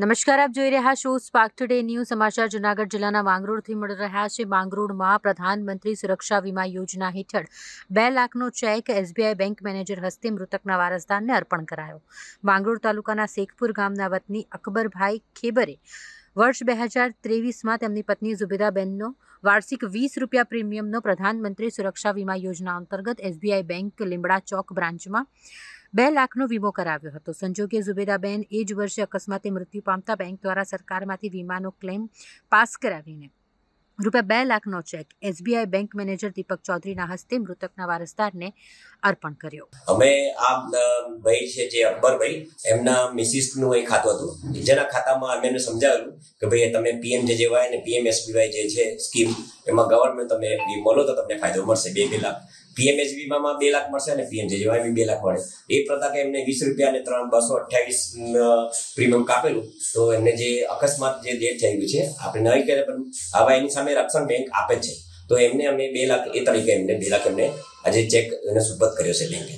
નમસ્કાર આપ જોઈ રહ્યા છો સ્પાર્ક ટુડે ન્યૂ સમાચાર જુનાગઢ જિલ્લાના માંગરોળથી મળી રહ્યા છે માંગરોળમાં પ્રધાનમંત્રી સુરક્ષા વીમા યોજના હેઠળ બે લાખનો ચેક એસબીઆઈ બેંક મેનેજર હસ્તે મૃતકના વારસદારને અર્પણ કરાયો માંગરોળ તાલુકાના શેખપુર ગામના વતની અકબરભાઈ ખેબરે વર્ષ બે હજાર ત્રેવીસમાં તેમની પત્ની ઝુબેદાબેનનો વાર્ષિક વીસ રૂપિયા પ્રીમિયમનો પ્રધાનમંત્રી સુરક્ષા વીમા યોજના અંતર્ગત એસબીઆઈ બેંક લીમડા ચોક બ્રાન્ચમાં બે લાખનો વીમો કરાવ્યો હતો સંજોગે ઝુબેદાબેન એ જ વર્ષે અકસ્માતે મૃત્યુ પામતા બેંક દ્વારા સરકારમાંથી વીમાનો ક્લેમ પાસ કરાવીને રૂપિયા બે લાખનો cheque SBI bank manager Deepak ચૌધરીના હસ્તે મૃતકના વારસદારને અર્પણ કર્યો અમે આ ભાઈ છે જે અકબરભાઈ એમના મિસિસનું એક ખાતું હતું જેના ખાતામાં અમે એમને સમજાવેલું કે ભાઈ તમે પીએમ જેજેવાય અને પીએમ એસબીવાય જે છે સ્કીમ એમાં ગવર્મેન્ટ તમે બોલો તો તમને ફાયદો મળશે બે બે લાખ પીએમએસબીમાં બે લાખ મળશે અને પીએમજેજેવાયમાં બે લાખ મળે એ પ્રતાપે એમને વીસ રૂપિયા અને ત્રણ બસો અઠ્યાવીસ પ્રીમિયમ કાપેલું તો એમને જે અકસ્માત જે ડેટ થઈ ગયું છે આપણે નહીં કરે પણ આવા એની સામે રક્ષણ બેંક આપે છે તો એમને અમે બે લાખ એ તરીકે એમને બે લાખ એમને આજે ચેક એને સુપત કર્યો છે બેંકે